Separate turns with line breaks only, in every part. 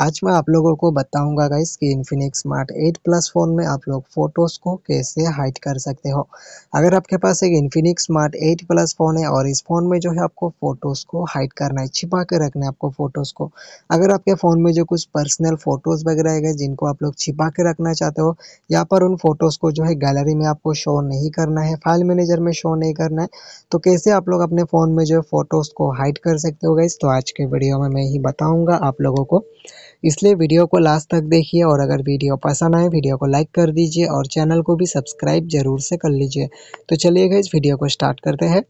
आज मैं आप लोगों को बताऊंगा गाइस कि इन्फिनिक्स स्मार्ट 8 प्लस फ़ोन में आप लोग फ़ोटोज़ को कैसे हाइड कर सकते हो अगर आपके पास एक इन्फिनिक्स स्मार्ट 8 प्लस फ़ोन है और इस फ़ोन में जो है आपको फ़ोटोज़ को हाइड करना है छिपा के रखना है आपको फ़ोटोज़ को अगर आपके फ़ोन में जो कुछ पर्सनल फ़ोटोज़ वगैरह है जिनको आप लोग छिपा के रखना चाहते हो या पर उन फ़ोटोज़ को जो है गैलरी में आपको शो नहीं करना है फाइल मैनेजर में शो नहीं करना है तो कैसे आप लोग अपने फ़ोन में जो है फ़ोटोज़ को हाइड कर सकते हो गाइस तो आज के वीडियो में मैं ही बताऊँगा आप लोगों को इसलिए वीडियो को लास्ट तक देखिए और अगर वीडियो पसंद आए वीडियो को लाइक कर दीजिए और चैनल को भी सब्सक्राइब जरूर से कर लीजिए तो चलिएगा इस वीडियो को स्टार्ट करते हैं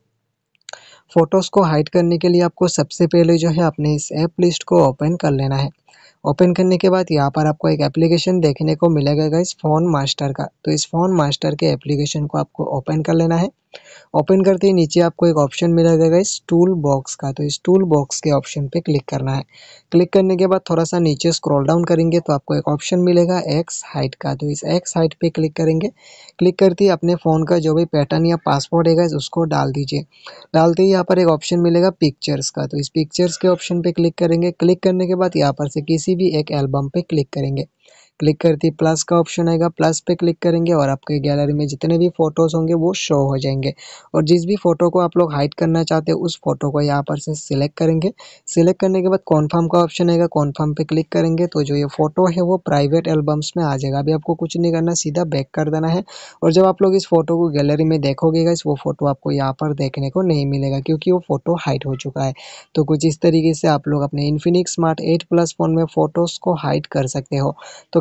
फ़ोटोज़ को हाइड करने के लिए आपको सबसे पहले जो है अपने इस ऐप लिस्ट को ओपन कर लेना है ओपन करने के बाद यहाँ पर आपको एक एप्लीकेशन देखने को मिलेगा गाइस फोन मास्टर का तो इस फोन मास्टर के एप्लीकेशन को आपको ओपन कर लेना है ओपन करते ही नीचे आपको एक ऑप्शन मिलेगा गाइस टूल बॉक्स का तो इस टूल बॉक्स के ऑप्शन पे क्लिक करना है क्लिक करने के बाद थोड़ा सा नीचे स्क्रॉल डाउन करेंगे तो आपको एक ऑप्शन मिलेगा एक्स हाइट का तो इस एक्स हाइट पे क्लिक करेंगे क्लिक करते ही अपने फ़ोन का जो भी पैटर्न या पासवर्ड है गाइस उसको डाल दीजिए डालते ही यहाँ पर एक ऑप्शन मिलेगा पिक्चर्स का तो इस पिक्चर्स के ऑप्शन पर क्लिक करेंगे क्लिक करने के बाद यहाँ पर से किसी किसी भी एक एल्बम पे क्लिक करेंगे क्लिक करते ही प्लस का ऑप्शन आएगा प्लस पे क्लिक करेंगे और आपके गैलरी में जितने भी फोटोज़ होंगे वो शो हो जाएंगे और जिस भी फोटो को आप लोग हाइड करना चाहते हैं उस फोटो को यहाँ पर से सिलेक्ट करेंगे सिलेक्ट करने के बाद कॉन्फर्म का ऑप्शन आएगा कॉन्फर्म पे क्लिक करेंगे तो जो ये फोटो है वो प्राइवेट एल्बम्स में आ जाएगा अभी आपको कुछ नहीं करना सीधा बैक कर देना है और जब आप लोग इस फोटो को गैलरी में देखोगे वो फोटो आपको यहाँ पर देखने को नहीं मिलेगा क्योंकि वो फोटो हाइड हो चुका है तो कुछ इस तरीके से आप लोग अपने Infinix smart eight plus phone में फोटोज़ को हाइड कर सकते हो तो